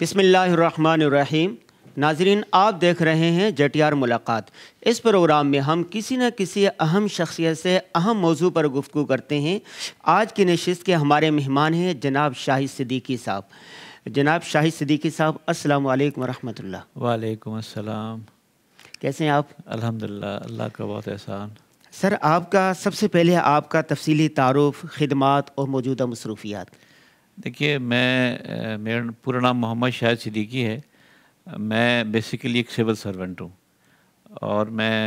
बिसमीम नाजरीन आप देख रहे हैं जटियार मुलाकात इस प्रोग्राम में हम किसी न किसी अहम शख्सियत से अहम मौजू पर गुफ्तु करते हैं आज की नशस्त के हमारे मेहमान हैं जनाब शाहिद सिद्दीकी साहब जनाब शाहिद सिद्दीकी साहब अस्सलाम वालेकुम वालेकुम अस्सलाम कैसे हैं आप अल्हम्दुलिल्लाह अल्लाह का बहुत एहसान सर आपका सबसे पहले आपका तफसीली तारफ़ खदमात और मौजूदा मसरूफियात देखिए मैं मेरा पूरा नाम मोहम्मद शाहिद सिद्दीकी है मैं बेसिकली एक सिविल सर्वेंट हूँ और मैं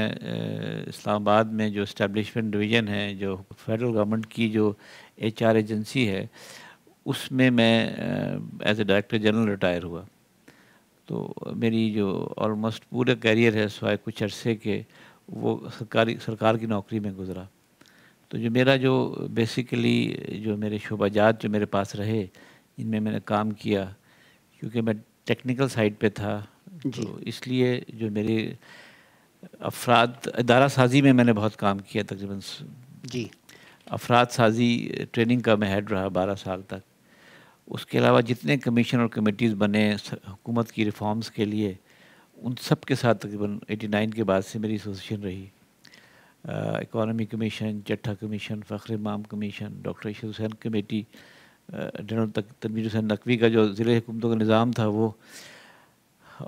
इस्लामाबाद में जो इस्टेबलिशमेंट डिवीज़न है जो फेडरल गवर्नमेंट की जो एचआर एजेंसी है उसमें मैं as a director general retire हुआ तो मेरी जो ऑलमोस्ट पूरा करियर है सवाए कुछ अरसे के वो सरकारी सरकार की नौकरी में गुजरा तो जो मेरा जो बेसिकली जो मेरे शोबाजात जो मेरे पास रहे इनमें मैंने काम किया क्योंकि मैं टेक्निकल साइड पे था तो इसलिए जो मेरे अफराद अदारा साजी में मैंने बहुत काम किया तकरीबन जी अफराद साजी ट्रेनिंग का मैं हेड रहा बारह साल तक उसके अलावा जितने कमीशन और कमेटीज़ बने हुकूमत की रिफॉर्म्स के लिए उन सब के साथ तकरीबन 89 के बाद से मेरी एसोसिएशन रही economy commission Chattha commission Fakhar Imam commission doctor Ishar Hussain committee general तक तनवीर हुसैन नकवी का जो ज़िले हुकूमतों का निज़ाम था वो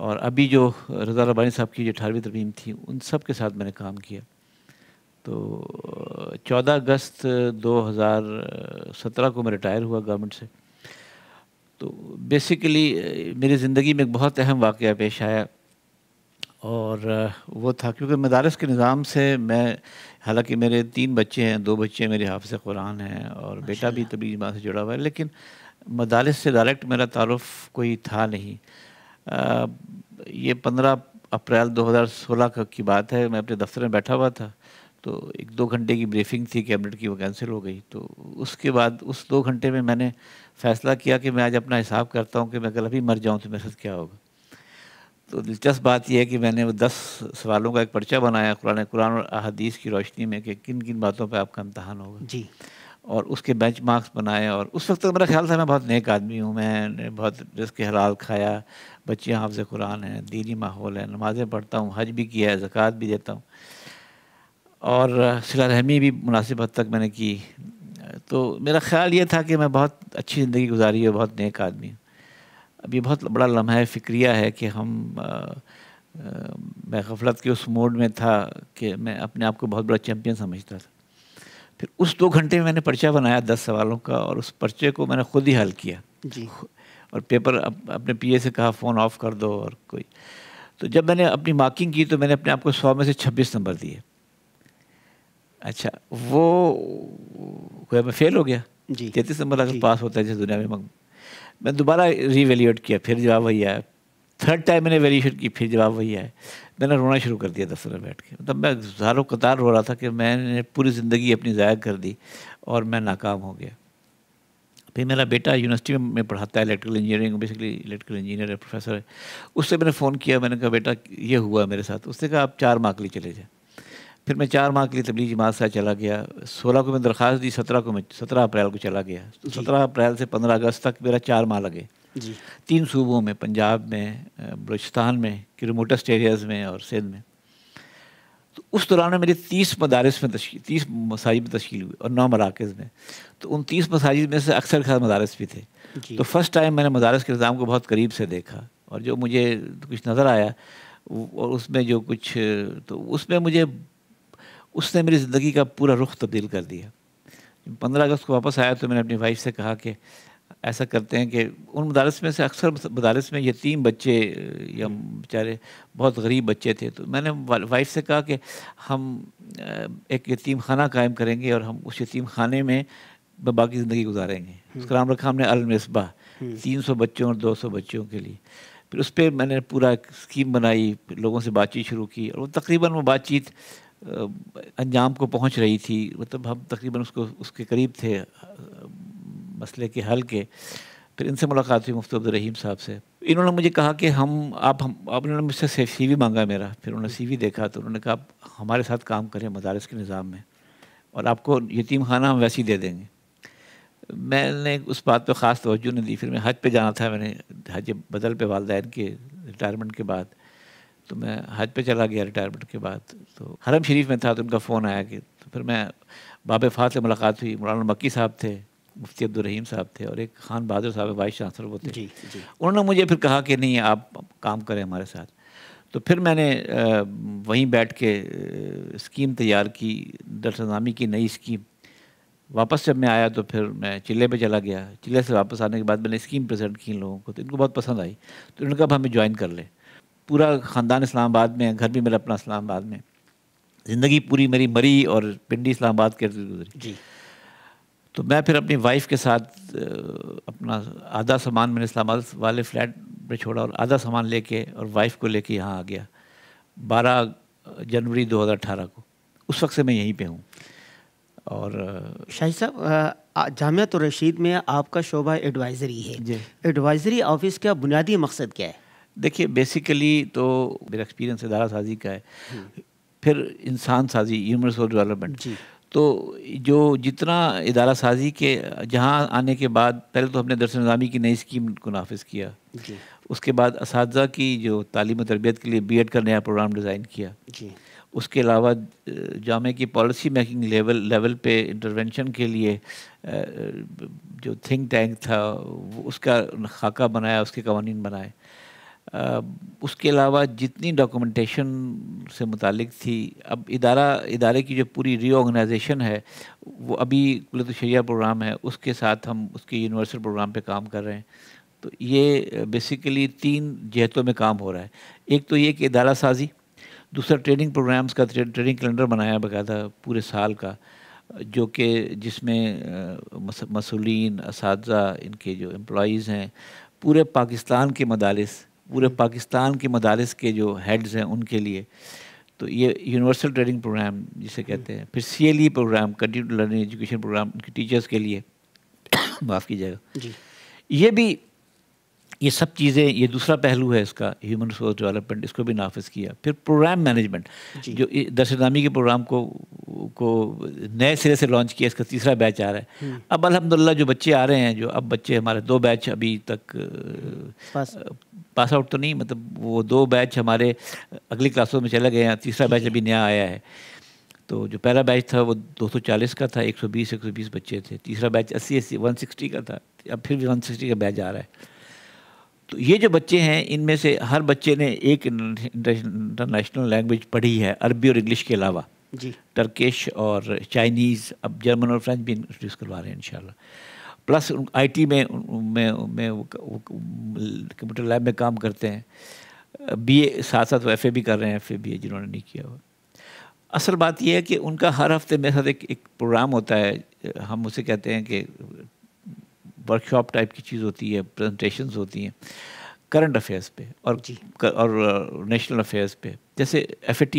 और अभी जो रजा रबानी साहब की जो अठारहवीं तरमीम थी उन सब के साथ मैंने काम किया तो 14 अगस्त 2017 को मैं रिटायर हुआ गवर्नमेंट से तो बेसिकली मेरी ज़िंदगी में एक बहुत अहम वाक़ पेश आया और वो था क्योंकि मदारस के निज़ाम से मैं हालांकि मेरे तीन बच्चे हैं दो बच्चे मेरे हाफ़ कुरान हैं और बेटा भी तभी माँ से जुड़ा हुआ है लेकिन मदारस से डायरेक्ट मेरा तारफ़ कोई था नहीं आ, ये पंद्रह अप्रैल 2016 का की बात है मैं अपने दफ्तर में बैठा हुआ था तो एक दो घंटे की ब्रीफिंग थी कैबिनेट की वो कैंसिल हो गई तो उसके बाद उस दो घंटे में मैंने फ़ैसला किया कि मैं आज अपना हिसाब करता हूँ कि मैं कल अभी मर जाऊँ तो मेरे साथ क्या होगा तो दिलचस्प बात यह है कि मैंने वो दस सवालों का एक पर्चा बनाया कुरान कुरान और अदीस की रोशनी में कि किन किन बातों पर आपका इम्तहान होगा जी और उसके बेंच मार्क्स बनाए और उस वक्त तो मेरा ख्याल था मैं बहुत नेक आदमी हूँ मैंने बहुत रिस्क हलाल खाया बच्चियाँ हाफ़ कुरान हैं दीनी माहौल है नमाज़ें पढ़ता हूँ हज भी किया है ज़क़़त भी देता हूँ और सिला रहमी भी मुनासिब हद तक मैंने की तो मेरा ख्याल ये था कि मैं बहुत अच्छी ज़िंदगी गुजारी हूँ बहुत नेक आदमी हूँ अब ये बहुत बड़ा लम्हा फ़िक्रिया है कि हम आ, आ, मैं गफलत के उस मोड में था कि मैं अपने आप को बहुत बड़ा चैम्पियन समझता था फिर उस दो घंटे में मैंने पर्चा बनाया दस सवालों का और उस पर्चे को मैंने खुद ही हल किया जी और पेपर अप, अपने पीए से कहा फ़ोन ऑफ़ कर दो और कोई तो जब मैंने अपनी मार्किंग की तो मैंने अपने आप को सौ में से छब्बीस नंबर दिए अच्छा वो गोया मैं फेल हो गया जी तैतीस नंबर अगर पास होता है जिस दुनिया में मंग मैं दोबारा रीवेल्यूएट किया फिर जवाब वही आया थर्ड टाइम मैंने वेल्यूशन की फिर जवाब वही आया मैंने रोना शुरू कर दिया दफ्तर में बैठ के मतलब मैं हज़ारों कतार रो रहा था कि मैंने पूरी ज़िंदगी अपनी ज़ाया कर दी और मैं नाकाम हो गया फिर मेरा बेटा यूनिवर्सिटी में पढ़ाता है electrical engineering basically electrical engineer है प्रोफेसर है उससे मैंने फ़ोन किया मैंने कहा बेटा ये हुआ मेरे साथ उसने कहा आप चार मार्कली चले जाए फिर मैं चार माह के लिए तबलीग जमात से चला गया सोलह को मैं दरख्वास्त दी सत्रह को मैं सत्रह अप्रैल को चला गया तो सत्रह अप्रैल से पंद्रह अगस्त तक मेरा चार माह लगे जी तीन सूबों में पंजाब में बलूचिस्तान में कि रिमोटेस्ट एरियाज़ में और सिंध में तो उस दौरान में मेरे तीस मदारस में तश्ल तीस मसाजिद में तश्ील हुई और नौ मराकज़ में तो उन तीस मसाजिद में से अक्सर खास मदारस भी थे तो फर्स्ट टाइम मैंने मदारस के निज़ाम को बहुत करीब से देखा और जो मुझे कुछ नज़र आया और उसमें जो कुछ तो उसमें मुझे उसने मेरी ज़िंदगी का पूरा रुख तब्दील कर दिया पंद्रह अगस्त को वापस आया तो मैंने अपनी वाइफ से कहा कि ऐसा करते हैं कि उन मदारस में से अक्सर मदारस में यतीम बच्चे या बेचारे बहुत गरीब बच्चे थे तो मैंने वाइफ से कहा कि हम एक यतीम खाना कायम करेंगे और हम उस यतीम खाने में बाकी ज़िंदगी गुजारेंगे हम्म। उसका नाम रखा हमने अलमसबा हम्म। तीन सौ बच्चों और दो सौ बच्चों के लिए फिर उस पर मैंने पूरा एक स्कीम बनाई लोगों से बातचीत शुरू की और तकरीबन वो बातचीत अंजाम को पहुंच रही थी मतलब हम तकरीबन उसको उसके करीब थे मसले के हल के फिर इनसे मुलाकात हुई मुफ्ती अब्दुलरहीम साहब से इन्होंने मुझे कहा कि हम आप हम आप इन्होंने मुझसे सी वी मांगा मेरा फिर उन्होंने सी वी देखा तो उन्होंने कहा आप हमारे साथ काम करें मदारस के निज़ाम में और आपको यतीम खाना हम वैसे ही दे देंगे मैंने उस बात पर ख़ास तोज्जो नहीं दी फिर मैं हज पे जाना था मैंने हज बदल पे वालदेन के रिटायरमेंट के बाद तो मैं हज पे चला गया रिटायरमेंट के बाद तो हरम शरीफ में था तो उनका फ़ोन आया कि तो फिर मैं बाबे फात से मुलाकात हुई मौलाना मक्की साहब थे मुफ्ती अब्दुलरहीम साहब थे और एक खान बहादुर साहब वाइस चांसलर वो थे जी, जी। उन्होंने मुझे फिर कहा कि नहीं आप काम करें हमारे साथ तो फिर मैंने वहीं बैठ के स्कीम तैयार की दरसनामी की नई स्कीम वापस जब मैं आया तो फिर मैं चिल्ले पे चला गया चिल्ले से वापस आने के बाद मैंने स्कीम प्रेजेंट की लोगों को तो इनको बहुत पसंद आई तो इन्होंने कहा हमें ज्वाइन कर लें पूरा ख़ानदान इस्लामाबाद में घर भी मेरा अपना इस्लामाबाद में ज़िंदगी पूरी मेरी मरी और पिंडी इस्लामाबाद के गुजरी जी तो मैं फिर अपनी वाइफ के साथ अपना आधा सामान मैंने इस्लामाबाद वाले फ्लैट में छोड़ा और आधा सामान लेके और वाइफ को लेके यहाँ आ गया 12 जनवरी 2018 को उस वक्त से मैं यहीं पे हूँ और शाही साहब जामिया तो रशीद में आपका शोबा एडवाइज़री है एडवाइज़री ऑफिस का बुनियादी मकसद क्या है देखिए बेसिकली तो मेरा एक्सपीरियंस अदारा साजी का है फिर इंसान साजी ह्यूमन रिसोर्स डेवलपमेंट तो जो जितना इदारा साजी के जहाँ आने के बाद पहले तो हमने दरस नज़ामी की नई स्कीम को नाफिज किया उसके बाद इस की जो तालीम तरबियत के लिए बी एड का नया प्रोग्राम डिज़ाइन किया उसके अलावा जामे की पॉलिसी मेकिंग लेवल लेवल पे इंटरवेंशन के लिए जो थिंक टैंक था उसका खाका बनाया उसके कवानीन बनाए उसके अलावा जितनी डॉक्यूमेंटेशन से मुतलिक थी अब इदारा इदारे की जो पूरी रीऑर्गेनाइजेशन है वो अभी कुलत शैया प्रोग्राम है उसके साथ हम उसके यूनिवर्सल प्रोग्राम पे काम कर रहे हैं तो ये बेसिकली तीन जहतों में काम हो रहा है एक तो ये कि इदारा साजी दूसरा ट्रेनिंग प्रोग्राम्स का ट्रेनिंग कैलेंडर बनाया बकायदा पूरे साल का जो कि जिसमें मसूलिन इस इनके जो एम्प्लॉज़ हैं पूरे पाकिस्तान के मदारस पूरे पाकिस्तान के मदारस के जो हेड्स हैं उनके लिए तो ये यूनिवर्सल ट्रेनिंग प्रोग्राम जिसे कहते हैं फिर C L E program continue learning education program उनके टीचर्स के लिए माफ़ कीजिएगा ये भी ये सब चीज़ें ये दूसरा पहलू है इसका ह्यूमन रिसोर्स डेवलपमेंट इसको भी नाफिज किया फिर प्रोग्राम मैनेजमेंट जो नामी के प्रोग्राम को को नए सिरे से लॉन्च किया इसका तीसरा बैच आ रहा है हम्म। अब अलहमदिल्ला जो बच्चे आ रहे हैं जो अब बच्चे हमारे दो बैच अभी तक पास, पास आउट तो नहीं मतलब वो दो बैच हमारे अगली क्लासों में चले गए हैं तीसरा बैच अभी नया आया है तो जो पहला बैच था वो 240 का था 120 120 बच्चे थे तीसरा बैच 80 अस्सी 160 का था अब फिर भी 160 का बैच आ रहा है तो ये जो बच्चे हैं इनमें से हर बच्चे ने एक इंटरनेशनल लैंग्वेज पढ़ी है अरबी और इंग्लिश के अलावा जी टर्किश और चाइनीज़ अब जर्मन और फ्रेंच भी इंट्रोड्यूस करवा रहे हैं इन प्लस आईटी में में में कंप्यूटर लैब में काम करते हैं बीए साथ साथ वो एफ भी कर रहे हैं एफ ए ए जिन्होंने नहीं किया हुआ असल बात यह है कि उनका हर हफ्ते मेरे साथ एक, एक प्रोग्राम होता है हम उसे कहते हैं कि वर्कशॉप टाइप की चीज़ होती है प्रजेंटेशन होती हैं करंट अफेयर्स पे और जी कर, और नेशनल uh, अफेयर्स पे जैसे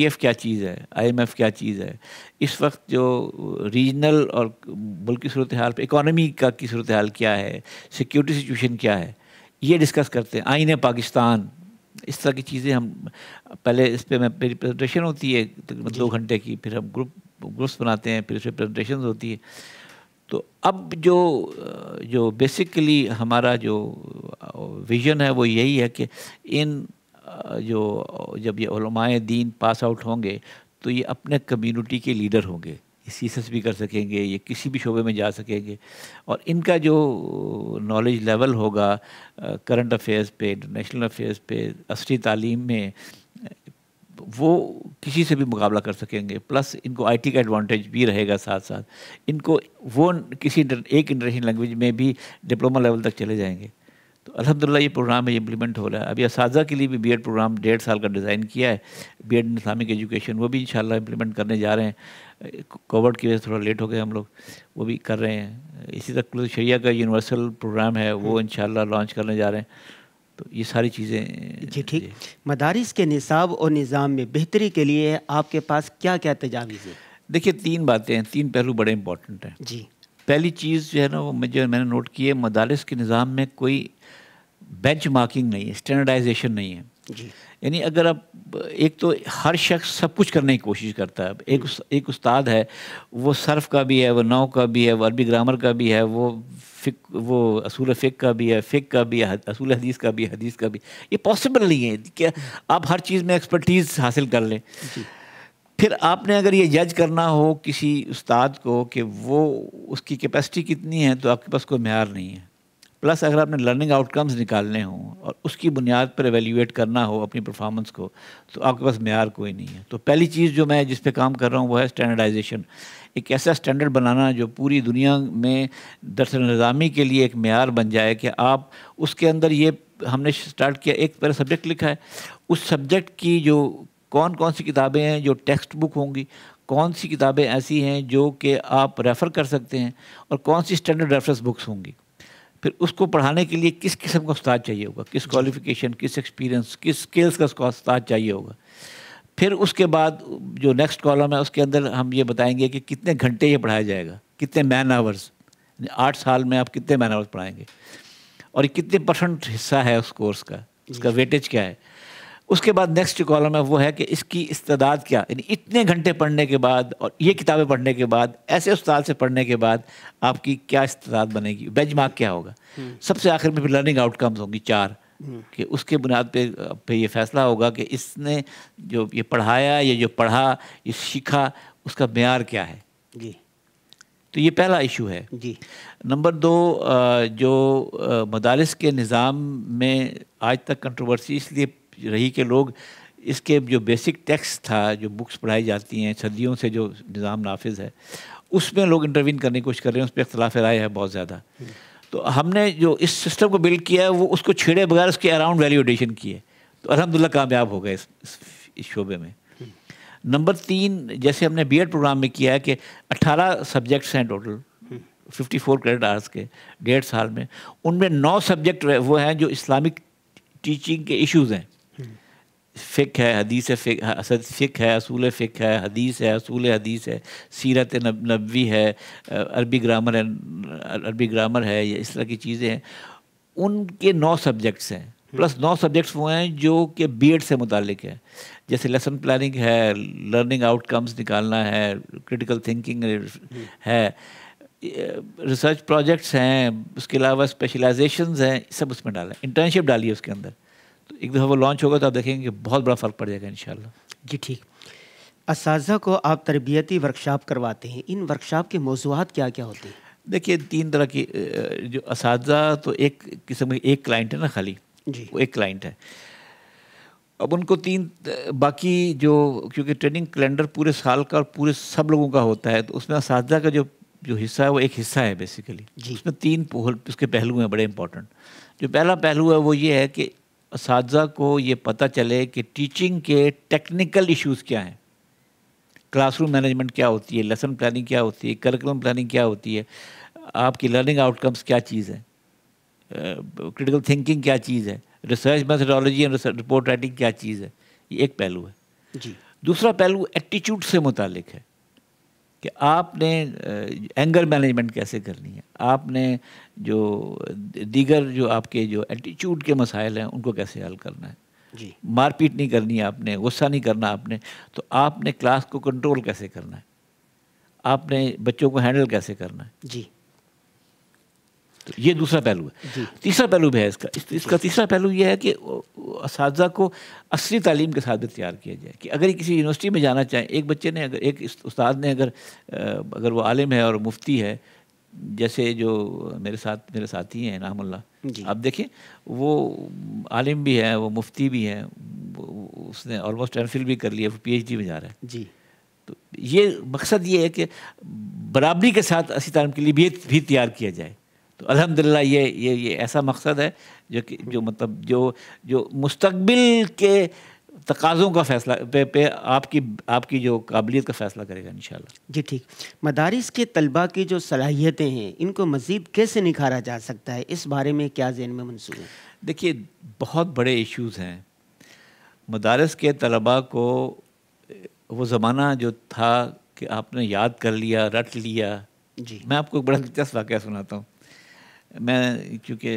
एफ क्या चीज़ है आईएमएफ क्या चीज़ है इस वक्त जो रीजनल और मुल्क की सूरत हाल पर इकानमी का की सूरत हाल क्या है सिक्योरिटी सिचुएशन क्या है ये डिस्कस करते हैं आइन पाकिस्तान इस तरह की चीज़ें हम पहले इस पर मेरी प्रजेंटेशन होती है तकरीबन दो घंटे की फिर हम ग्रुप ग्रुप्स बनाते हैं फिर उस पर प्रजेंटेशन होती है तो अब जो जो बेसिकली हमारा जो विजन है वो यही है कि इन जो जब ये ओलमाए दीन पास आउट होंगे तो ये अपने कम्युनिटी के लीडर होंगे ये सीसस भी कर सकेंगे ये किसी भी शोबे में जा सकेंगे और इनका जो नॉलेज लेवल होगा करंट अफेयर्स पे इंटरनेशनल अफेयर्स पे असली तालीम में वो किसी से भी मुकाबला कर सकेंगे प्लस इनको आईटी का एडवांटेज भी रहेगा साथ साथ इनको वो किसी इंटर, एक इंटरनेशनल लैंग्वेज में भी डिप्लोमा लेवल तक चले जाएंगे तो अलहमदिल्ला ये प्रोग्राम है इम्प्लीमेंट हो रहा है अभी इस के लिए भी बी प्रोग्राम डेढ़ साल का डिज़ाइन किया है बी एड इस्लामिक एजुकेशन वो भी इन इम्प्लीमेंट करने जा रहे हैं कोविड की वजह से थोड़ा लेट हो गए हम लोग वो भी कर रहे हैं इसी तरह शैया का यूनिवर्सल प्रोग्राम है वो हम्म। इन लॉन्च करने जा रहे हैं तो ये सारी चीज़ें जी ठीक मदारस के निसाब और निज़ाम में बेहतरी के लिए आपके पास क्या क्या तजावीज़ है देखिए तीन बातें हैं तीन पहलू बड़े इंपॉर्टेंट हैं जी पहली चीज़ जो है ना वो मुझे मैंने नोट की है मदारस के निज़ाम में कोई बेंच मार्किंग नहीं है स्टैंडर्डाइजेशन नहीं है जी यानी अगर आप एक तो हर शख्स सब कुछ करने की कोशिश करता है एक उस, एक उस्ताद है वो सर्फ का भी है वो नाव का भी है वो अरबी ग्रामर का भी है वो फिक वो असूल फ़िक का भी है फ़िक का भी है असूल हदीस का भी हदीस का भी ये पॉसिबल नहीं है कि आप हर चीज़ में एक्सपर्टीज़ हासिल कर लें फिर आपने अगर ये जज करना हो किसी उस्ताद को कि वो उसकी कैपेसिटी कितनी है तो आपके पास कोई मैार नहीं है प्लस अगर आपने लर्निंग आउटकम्स निकालने हों और उसकी बुनियाद पर एवेल्यूएट करना हो अपनी परफॉर्मेंस को तो आपके पास मैार कोई नहीं है तो पहली चीज़ जो मैं जिस पे काम कर रहा हूँ वो है स्टैंडर्डाइजेशन एक ऐसा स्टैंडर्ड बनाना जो पूरी दुनिया में दरअसल नज़ामी के लिए एक मैार बन जाए कि आप उसके अंदर ये हमने स्टार्ट किया एक पहला सब्जेक्ट लिखा है उस सब्जेक्ट की जो कौन कौन सी किताबें हैं जो टेक्स्ट बुक होंगी कौन सी किताबें ऐसी हैं जो कि आप रेफ़र कर सकते हैं और कौन सी स्टैंडर्ड रेफरेंस बुक्स होंगी फिर उसको पढ़ाने के लिए किस किस्म का उस्ताद चाहिए होगा किस क्वालिफिकेशन किस एक्सपीरियंस किस स्किल्स का उस्ताद चाहिए होगा फिर उसके बाद जो नेक्स्ट कॉलम है उसके अंदर हम ये बताएंगे कि कितने घंटे ये पढ़ाया जाएगा कितने मैन आवर्स आठ साल में आप कितने मैन आवर्स पढ़ाएंगे और कितने परसेंट हिस्सा है उस कोर्स का उसका वेटेज क्या है उसके बाद नेक्स्ट कॉलम है वो है कि इसकी इस्तेदाद क्या यानी इतने घंटे पढ़ने के बाद और ये किताबें पढ़ने के बाद ऐसे उस्ताद से पढ़ने के बाद आपकी क्या इस्तेदाद बनेगी बेंच क्या होगा हम्म। सबसे आखिर में फिर लर्निंग आउटकम्स होंगी चार हम्म। कि उसके बुनियाद पे पे ये फैसला होगा कि इसने जो ये पढ़ाया ये जो पढ़ा ये सीखा उसका मैार क्या है जी तो ये पहला इशू है जी नंबर दो जो मदारस के निज़ाम में आज तक कंट्रोवर्सी इसलिए रही के लोग इसके जो बेसिक टेक्स्ट था जो बुक्स पढ़ाई जाती हैं सदियों से जो निज़ाम नाफिज है उसमें लोग इंटरवीन करने की कोशिश कर रहे हैं उस पर अख्तलाफ राय है बहुत ज़्यादा तो हमने जो इस सिस्टम को बिल्ड किया है वो उसको छेड़े बगैर उसके अराउंड वैल्यू एडिशन किए तो अलहमदिल्ला कामयाब हो गए इस, इस शोबे में नंबर तीन जैसे हमने बी प्रोग्राम में किया है कि अट्ठारह सब्जेक्ट्स हैं टोटल 54 क्रेडिट आवर्स के डेढ़ साल में उनमें नौ सब्जेक्ट वो हैं जो इस्लामिक टीचिंग के इश्यूज हैं फ़िक है हदीस फ़िक असद फ़िक है असूल फ़िक है हदीस है असूल हदीस है सीरत नब, नबी है अरबी ग्रामर है अरबी ग्रामर है या इस तरह की चीज़ें हैं उनके नौ सब्जेक्ट्स हैं प्लस हम्म। नौ सब्जेक्ट्स वो हैं जो कि बी से मुतलिक है जैसे लेसन प्लानिंग है लर्निंग आउटकम्स निकालना है क्रिटिकल हम्म। थिंकिंग है रिसर्च प्रोजेक्ट्स हैं उसके अलावा स्पेशलाइजेशन हैं सब उसमें डालें इंटर्नशिप डालिए उसके अंदर एक दफ़ा वो लॉन्च होगा तो आप देखेंगे कि बहुत बड़ा फ़र्क पड़ जाएगा इन जी ठीक इस को आप तरबियती वर्कशॉप करवाते हैं इन वर्कशॉप के मौजूद क्या क्या होते हैं देखिए तीन तरह की जो इस तो एक किस्म की एक क्लाइंट है ना खाली जी वो एक क्लाइंट है अब उनको तीन बाकी जो क्योंकि ट्रेनिंग कैलेंडर पूरे साल का और पूरे सब लोगों का होता है तो उसमें इस का जो जो हिस्सा है वो एक हिस्सा है बेसिकली जी उसमें तीन उसके पहलू हैं बड़े इंपॉर्टेंट जो पहला पहलू है वो ये है कि इस को ये पता चले कि टीचिंग के टेक्निकल इश्यूज क्या हैं क्लासरूम मैनेजमेंट क्या होती है लेसन प्लानिंग क्या होती है करिकुलम प्लानिंग क्या होती है आपकी लर्निंग आउटकम्स क्या चीज़ है क्रिटिकल uh, थिंकिंग क्या चीज़ है research methodology and report writing क्या चीज़ है ये एक पहलू है जी दूसरा पहलू एटीट्यूड से मुतल है कि आपने एंगर मैनेजमेंट कैसे करनी है आपने जो दीगर जो आपके जो एटीट्यूड के मसाइल हैं उनको कैसे हल करना है जी मारपीट नहीं करनी है आपने गुस्सा नहीं करना आपने तो आपने क्लास को कंट्रोल कैसे करना है आपने बच्चों को हैंडल कैसे करना है जी तो ये दूसरा पहलू है तीसरा पहलू भी है इसका इस, इसका तीसरा पहलू ये है कि इस को असली तालीम के साथ तैयार किया जाए कि अगर किसी यूनिवर्सिटी में जाना चाहें एक बच्चे ने अगर एक उस्ताद ने अगर अगर वो आलिम है और मुफ्ती है जैसे जो मेरे साथ मेरे साथी हैं नाम आप देखें वो आलिम भी है वो मुफ्ती भी हैं उसने ऑलमोस्ट एम भी कर लिया वो डी में जा रहा है जी तो ये मकसद ये है कि बराबरी के साथ असी तालीम के लिए भी भी तैयार किया जाए तो अल्हम्दुलिल्लाह ये ये ये ऐसा मकसद है जो कि जो मतलब जो जो मुस्तबिल के तकाज़ों का फैसला पे पे आपकी आपकी जो काबिलियत का फ़ैसला करेगा इन जी ठीक मदारस के तलबा की जो सलाहियतें हैं इनको मज़ीद कैसे निखारा जा सकता है इस बारे में क्या ज़ेन में मंसूब है देखिए बहुत बड़े इश्यूज़ हैं मदारस के तलबा को वो ज़माना जो था कि आपने याद कर लिया रट लिया जी मैं आपको एक बड़ा दिलचस्प वाक़ सुनाता हूँ मैं क्योंकि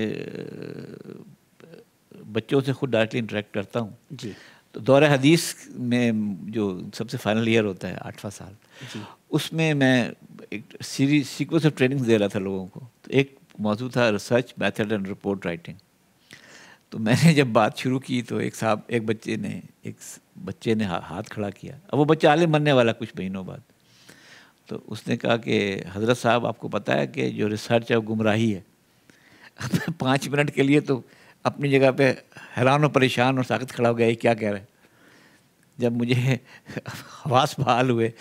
बच्चों से खुद डायरेक्टली इंटरेक्ट करता हूँ जी तो दौर हदीस में जो सबसे फाइनल ईयर होता है आठवां साल जी. उसमें मैं एक सीरीज सीक्वेंस ऑफ ट्रेनिंग दे रहा था लोगों को तो एक मौजूद था research method and report writing तो मैंने जब बात शुरू की तो एक साहब एक बच्चे ने एक बच्चे ने हा, हाथ खड़ा किया अब वो बच्चा आलिम बनने वाला कुछ महीनों बाद तो उसने कहा कि हज़रत साहब आपको पता है कि जो रिसर्च है वो गुमराही है पाँच मिनट के लिए तो अपनी जगह पे हैरान और परेशान और साकत खड़ा हो गया क्या कह रहे जब मुझे हवास बहाल हुए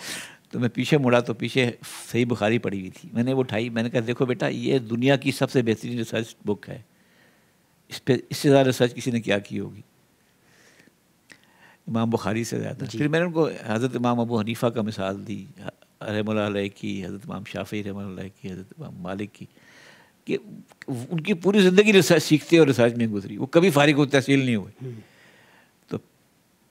तो मैं पीछे मुड़ा तो पीछे सही बुखारी पड़ी हुई थी मैंने वो उठाई मैंने कहा देखो बेटा ये दुनिया की सबसे बेहतरीन रिसर्च बुक है इस पर इससे ज़्यादा रिसर्च किसी ने क्या की होगी इमाम बुखारी से ज़्यादा फिर मैंने उनको हज़रत इमाम अबू हनीफ़ा का मिसाल दी रहमल की हज़रत इमाम शाफ़ी रहमल की हज़रत इमाम मालिक की कि उनकी पूरी ज़िंदगी रिसर्च सीखते और रिसर्च में गुजरी वो कभी फारिग होते तहसील नहीं हुए हम्म। तो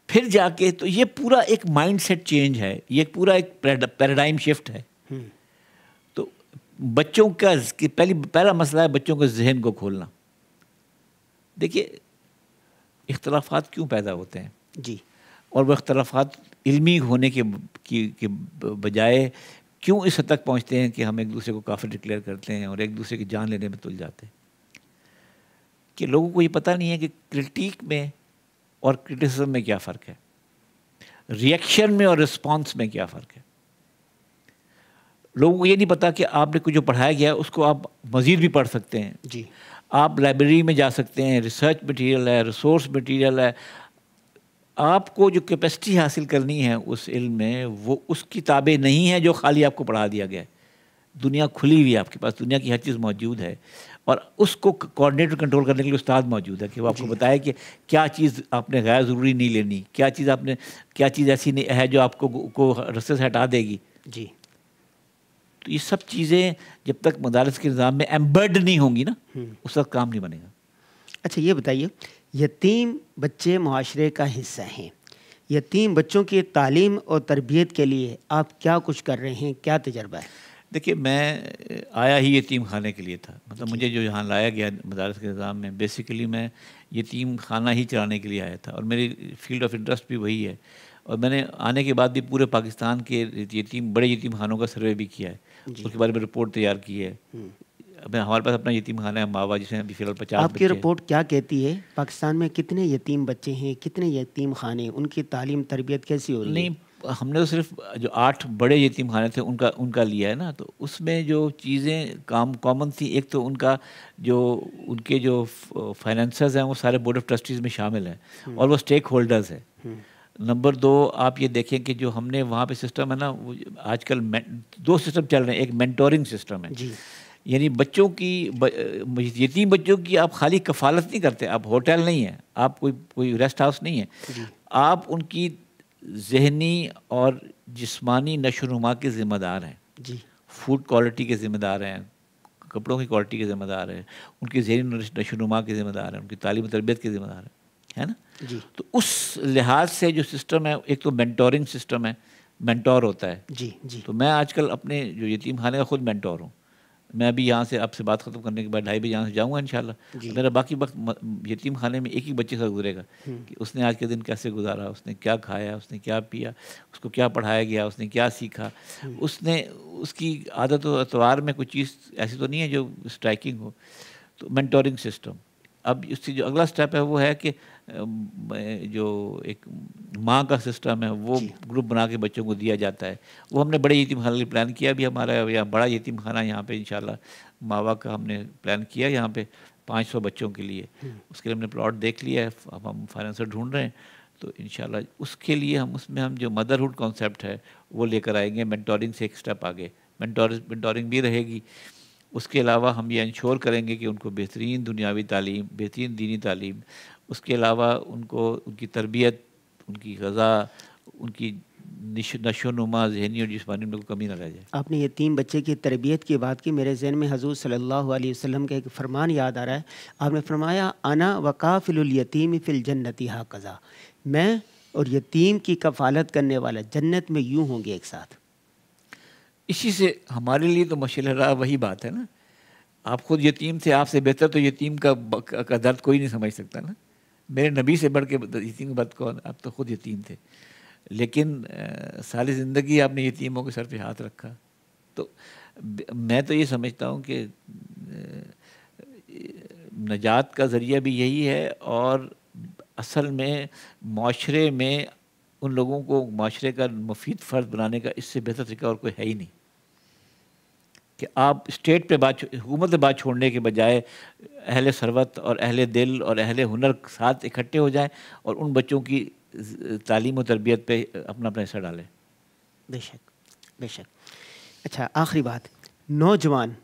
फिर जाके तो ये पूरा एक माइंड सेट चेंज है ये पूरा एक पैराडाइम शिफ्ट है हम्म। तो बच्चों का पहली पहला मसला है बच्चों के जहन को खोलना देखिए इख्तलाफात क्यों पैदा होते हैं जी और वह अख्तलाफात इल्मी होने के की, के बजाय क्यों इस हद तक पहुंचते हैं कि हम एक दूसरे को काफी डिक्लेयर करते हैं और एक दूसरे की जान लेने में तुल जाते हैं कि लोगों को ये पता नहीं है कि क्रिटिक में और क्रिटिसिज्म में क्या फ़र्क है रिएक्शन में और रिस्पॉन्स में क्या फ़र्क है लोगों को ये नहीं पता कि आपने को जो पढ़ाया गया है उसको आप मज़ीद भी पढ़ सकते हैं जी आप लाइब्रेरी में जा सकते हैं रिसर्च मटेरियल है रिसोर्स मटेरियल है आपको जो कैपेसिटी हासिल करनी है उस इल्म में वो उस किताबें नहीं हैं जो खाली आपको पढ़ा दिया गया है दुनिया खुली हुई है आपके पास दुनिया की हर चीज़ मौजूद है और उसको कोऑर्डिनेटर कंट्रोल करने के लिए उस्ताद मौजूद है कि वो आपको बताए कि क्या चीज़ आपने गैर ज़रूरी नहीं लेनी क्या चीज़ आपने क्या चीज़ ऐसी नहीं है जो आपको को रस्ते से हटा देगी जी तो ये सब चीज़ें जब तक मदारस के निज़ाम में एम्बर्ड नहीं होंगी ना हम्म। उस वक्त काम नहीं बनेगा अच्छा ये बताइए यतीम बच्चे माशरे का हिस्सा हैं यतीम बच्चों की तालीम और तरबियत के लिए आप क्या कुछ कर रहे हैं क्या तजर्बा है देखिए मैं आया ही यतीम खाने के लिए था मतलब मुझे जो यहाँ लाया गया मदारस के निज़ाम में बेसिकली मैं यतीम खाना ही चलाने के लिए आया था और मेरी फील्ड ऑफ इंटरेस्ट भी वही है और मैंने आने के बाद भी पूरे पाकिस्तान के यतीम बड़े यतीम खानों का सर्वे भी किया है उसके बारे में रिपोर्ट तैयार की है हम्म। अपने हमारे पास अपना यतीम खाना है मावा जिसमें अभी फिलहाल पचास आपकी रिपोर्ट क्या कहती है पाकिस्तान में कितने यतीम बच्चे हैं कितने यतीम खाने उनकी तालीम तरबियत कैसी हो रही नहीं हमने तो सिर्फ जो आठ बड़े यतीम खाने थे उनका उनका लिया है ना तो उसमें जो चीज़ें काम कॉमन थी एक तो उनका जो उनके जो फाइनेंसर्स हैं वो सारे बोर्ड ऑफ ट्रस्टीज़ में शामिल हैं हम्म। और वो स्टेक होल्डर्स हैं हम्म। नंबर दो आप ये देखें कि जो हमने वहाँ पे सिस्टम है ना आजकल दो सिस्टम चल रहे हैं एक मेंटोरिंग सिस्टम है जी यानी बच्चों की यतीम बच्चों की आप खाली कफालत नहीं करते आप होटल नहीं है आप कोई कोई रेस्ट हाउस नहीं है आप उनकी जहनी और जिस्मानी नशोनुमा के ज़िम्मेदार हैं जी फूड क्वालिटी के ज़िम्मेदार हैं कपड़ों की क्वालिटी के ज़िम्मेदार हैं उनकी जहनी नशोनुमा के ज़िम्मेदार हैं उनकी तालीम तरबियत के ज़िम्मेदार हैं है ना जी तो उस लिहाज से जो सिस्टम है एक तो मैंटोरिंग सिस्टम है मैंटोर होता है जी जी तो मैं आजकल अपने जो यतीम खाने का खुद मैंटोर हूँ मैं अभी यहाँ से आपसे बात खत्म करने के बाद ढाई बजे यहाँ से जाऊँगा इंशाल्लाह मेरा बाकी वक्त यतीम खाने में एक ही बच्चे का गुजरेगा हम्म। कि उसने आज के दिन कैसे गुजारा उसने क्या खाया उसने क्या पिया उसको क्या पढ़ाया गया उसने क्या सीखा हम्म। उसने उसकी आदत और अतवार में कोई चीज़ ऐसी तो नहीं है जो स्ट्राइकिंग हो तो मैंटोरिंग सिस्टम अब उसकी जो अगला स्टेप है वो है कि जो एक माँ का सिस्टम है वो ग्रुप बना के बच्चों को दिया जाता है वो हमने बड़े यतीम खाना के प्लान किया भी हमारा यहाँ बड़ा यतीम खाना यहाँ पे इनशाला मावा का हमने प्लान किया यहाँ पे 500 बच्चों के लिए हम्म। उसके लिए हमने प्लॉट देख लिया है अब हम फाइनेंसर ढूंढ रहे हैं तो इन उसके लिए हम उसमें हम जो मदरहुड कॉन्सेप्ट है वो लेकर आएंगे मैंटोरिंग से एक स्टेप आगे मैंटोरिंग भी रहेगी उसके अलावा हम ये इंश्योर करेंगे कि उनको बेहतरीन दुनियावी तालीम बेहतरीन दीनी तालीम उसके अलावा उनको उनकी तरबियत उनकी गज़ा उनकी नशो नुमा जहनी और जिसमानी उनको कमी ना रह जाए आपने यतीम बच्चे की तरबियत की बात की मेरे जहन में हजूर सल्लल्लाहु अलैहि वसल्लम का एक फ़रमान याद आ रहा है आपने फरमाया अना वकाफ़िलयतीम फ़िल जन्नति कज़ा मैं और यतीम की कफालत करने वाला जन्नत में यूँ होंगे एक साथ इसी से हमारे लिए तो मशल रहा वही बात है ना आप खुद यतीम थे आपसे बेहतर तो यतीम का, का दर्द कोई नहीं समझ सकता ना मेरे नबी से बढ़ के यतीम के बाद कौन आप तो खुद यतीम थे लेकिन सारी ज़िंदगी आपने यतीमों के सर पे हाथ रखा तो मैं तो ये समझता हूँ कि नजात का ज़रिया भी यही है और असल में माशरे में उन लोगों को माशरे का मुफीद फ़र्द बनाने का इससे बेहतर तरीका और कोई है ही नहीं कि आप स्टेट पे बात हुकूमत बात छोड़ने के बजाय अहल सरवत और अहल दिल और अहल हुनर साथ इकट्ठे हो जाएं और उन बच्चों की तालीम और तरबियत पे अपना अपना हिस्सा डालें बेशक बेशक अच्छा आखिरी बात नौजवान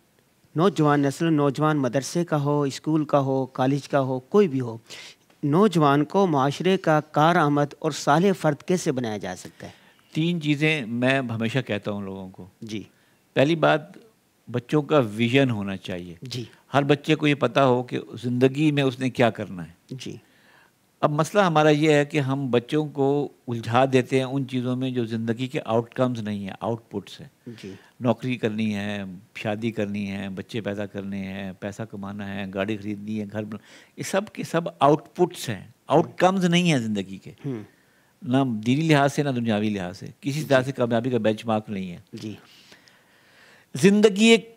नौजवान नस्ल नौजवान मदरसे का हो स्कूल का हो कॉलेज का हो कोई भी हो नौजवान को माशरे का कार आमद और साल फ़र्द कैसे बनाया जा सकता है तीन चीज़ें मैं हमेशा कहता हूँ लोगों को जी पहली बात बच्चों का विजन होना चाहिए जी हर बच्चे को ये पता हो कि ज़िंदगी में उसने क्या करना है जी अब मसला हमारा ये है कि हम बच्चों को उलझा देते हैं उन चीज़ों में जो ज़िंदगी के आउटकम्स नहीं है आउटपुट्स हैं जी नौकरी करनी है शादी करनी है बच्चे पैदा करने हैं पैसा कमाना है गाड़ी खरीदनी है घर ये सब के सब आउटपुट्स हैं आउटकम्स नहीं है ज़िंदगी के हम्म। ना दीनी लिहाज से ना दुनियावी लिहाज से किसी तरह से कामयाबी का बेंच नहीं है जी जिंदगी एक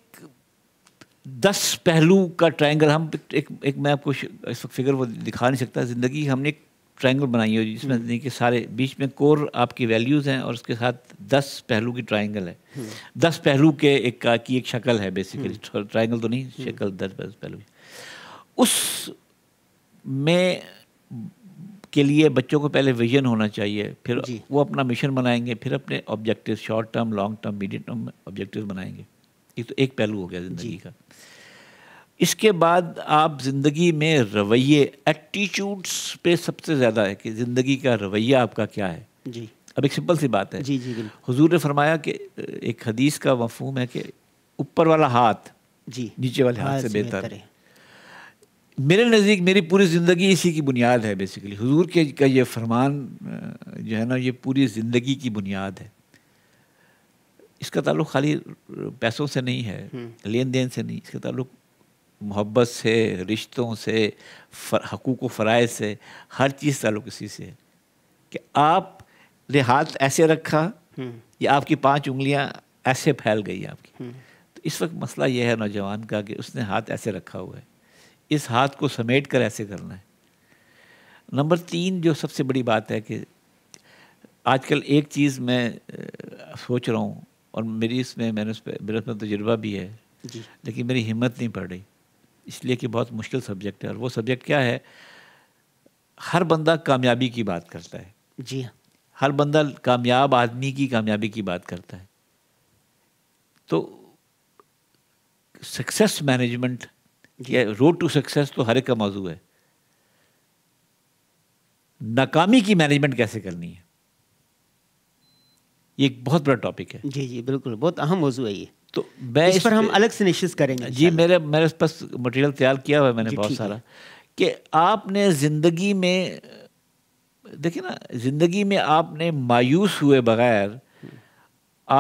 दस पहलू का ट्रायंगल हम एक एक मैं आपको इस वक्त फिगर वो दिखा नहीं सकता ज़िंदगी हमने एक ट्रायंगल बनाई है जिसमें हम्म। ज़िंदगी के सारे बीच में कोर आपकी वैल्यूज़ हैं और उसके साथ दस पहलू की ट्रायंगल है हम्म। दस पहलू के एक का की एक शक्ल है बेसिकली ट्रायंगल हम्म। तो नहीं शक्ल दस पहलू उस में के लिए बच्चों को पहले विजन होना चाहिए फिर वो अपना मिशन बनाएंगे फिर अपने objective short term long term medium term objective बनाएंगे ये तो एक पहलू हो गया ज़िंदगी का इसके बाद आप ज़िंदगी में रवैये एटीट्यूड्स पे सबसे ज़्यादा है कि ज़िंदगी का रवैया आपका क्या है जी अब एक सिंपल सी बात है जी जी हुजूर ने फरमाया कि एक हदीस का मफहम है कि ऊपर वाला हाथ जी नीचे वाले हाथ, हाथ से बेहतर है मेरे नज़दीक मेरी पूरी ज़िंदगी इसी की बुनियाद है बेसिकली हुजूर के का ये फरमान जो है ना ये पूरी ज़िंदगी की बुनियाद है इसका ताल्लुक़ खाली पैसों से नहीं है हम्म। लेन देन से नहीं इसका ताल्लुक़ मोहब्बत से रिश्तों से फर, हकूक़ व फ़रज़ से हर चीज़ ताल्लुक़ इसी से है कि आपने हाथ ऐसे रखा हम्म। या आपकी पांच उंगलियां ऐसे फैल गई आपकी हम्म। तो इस वक्त मसला यह है नौजवान का कि उसने हाथ ऐसे रखा हुआ है इस हाथ को समेट कर ऐसे करना है नंबर तीन जो सबसे बड़ी बात है कि आजकल एक चीज़ मैं सोच रहा हूँ और मेरी इसमें मैंने उस पर मेरे उसमें तजुर्बा भी है लेकिन मेरी हिम्मत नहीं पड़ रही इसलिए कि बहुत मुश्किल सब्जेक्ट है और वो सब्जेक्ट क्या है हर बंदा कामयाबी की बात करता है जी हाँ हर बंदा कामयाब आदमी की कामयाबी की बात करता है तो सक्सेस मैनेजमेंट ये रोड टू सक्सेस तो हर एक का मौजू है नाकामी की मैनेजमेंट कैसे करनी है ये एक बहुत बड़ा टॉपिक है जी जी बिल्कुल बहुत अहम मौजू है ये तो मैं इस, इस पर हम अलग से निश्चित करेंगे जी अच्छा। मेरे मेरे पास मटेरियल तैयार किया हुआ है मैंने बहुत सारा कि आपने ज़िंदगी में देखिए ना ज़िंदगी में आपने मायूस हुए बगैर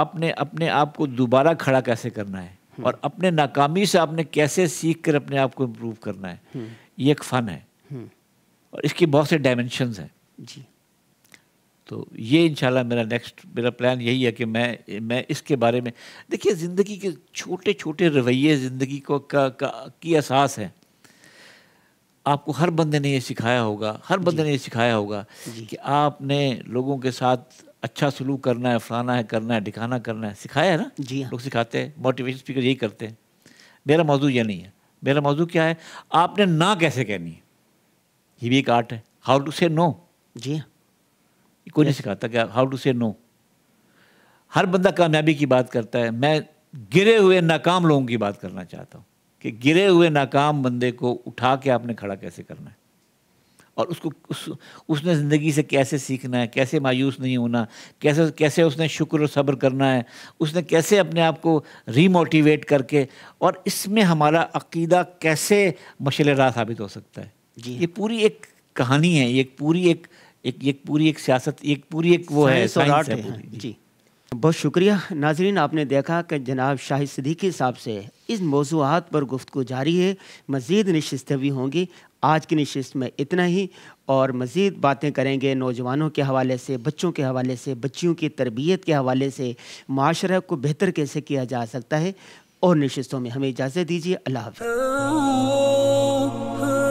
आपने अपने आप को दोबारा खड़ा कैसे करना है और अपने नाकामी से आपने कैसे सीख कर अपने आप को इम्प्रूव करना है हम्म। ये एक फ़न है हम्म। और इसकी बहुत से डायमेंशन हैं जी तो ये इंशाल्लाह मेरा नेक्स्ट मेरा प्लान यही है कि मैं मैं इसके बारे में देखिए ज़िंदगी के छोटे छोटे रवैये ज़िंदगी को का, का की एहसास है आपको हर बंदे ने ये सिखाया होगा हर बंदे ने ये सिखाया होगा कि आपने लोगों के साथ अच्छा सलूक करना है फलाना है करना है दिखाना करना है सिखाया है ना जी हाँ। लोग सिखाते हैं मोटिवेशन स्पीकर यही करते हैं मेरा मौजू यह नहीं है मेरा मौजू क्या है आपने ना कैसे कहनी है ये भी एक आर्ट है हाउ टू से नो जी हाँ कोई नहीं सिखाता क्या हाउ टू से नो हर बंदा कामयाबी की बात करता है मैं गिरे हुए नाकाम लोगों की बात करना चाहता हूँ कि गिरे हुए नाकाम बंदे को उठा के आपने खड़ा कैसे करना है और उसको उस उसने ज़िंदगी से कैसे सीखना है कैसे मायूस नहीं होना कैसे कैसे उसने शुक्र और सब्र करना है उसने कैसे अपने आप को रीमोटिवेट करके और इसमें हमारा अकीदा कैसे मशल रहा साबित हो सकता है जी ये पूरी एक कहानी है ये पूरी एक एक, एक पूरी एक सियासत एक पूरी एक वो है, है, है, है जी बहुत शुक्रिया नाजरीन आपने देखा कि जनाब शाहिद सदीकी साहब से इस मौजूद पर गुफ्तु जारी है मज़ीद नशस्तें भी होंगी आज की नशस्त में इतना ही और मज़ीद बातें करेंगे नौजवानों के हवाले से बच्चों के हवाले से बच्चियों की तरबियत के हवाले से माशरे को बेहतर कैसे किया जा सकता है और नशस्तों में हमें इजाज़त दीजिए अल्लाह हाफ़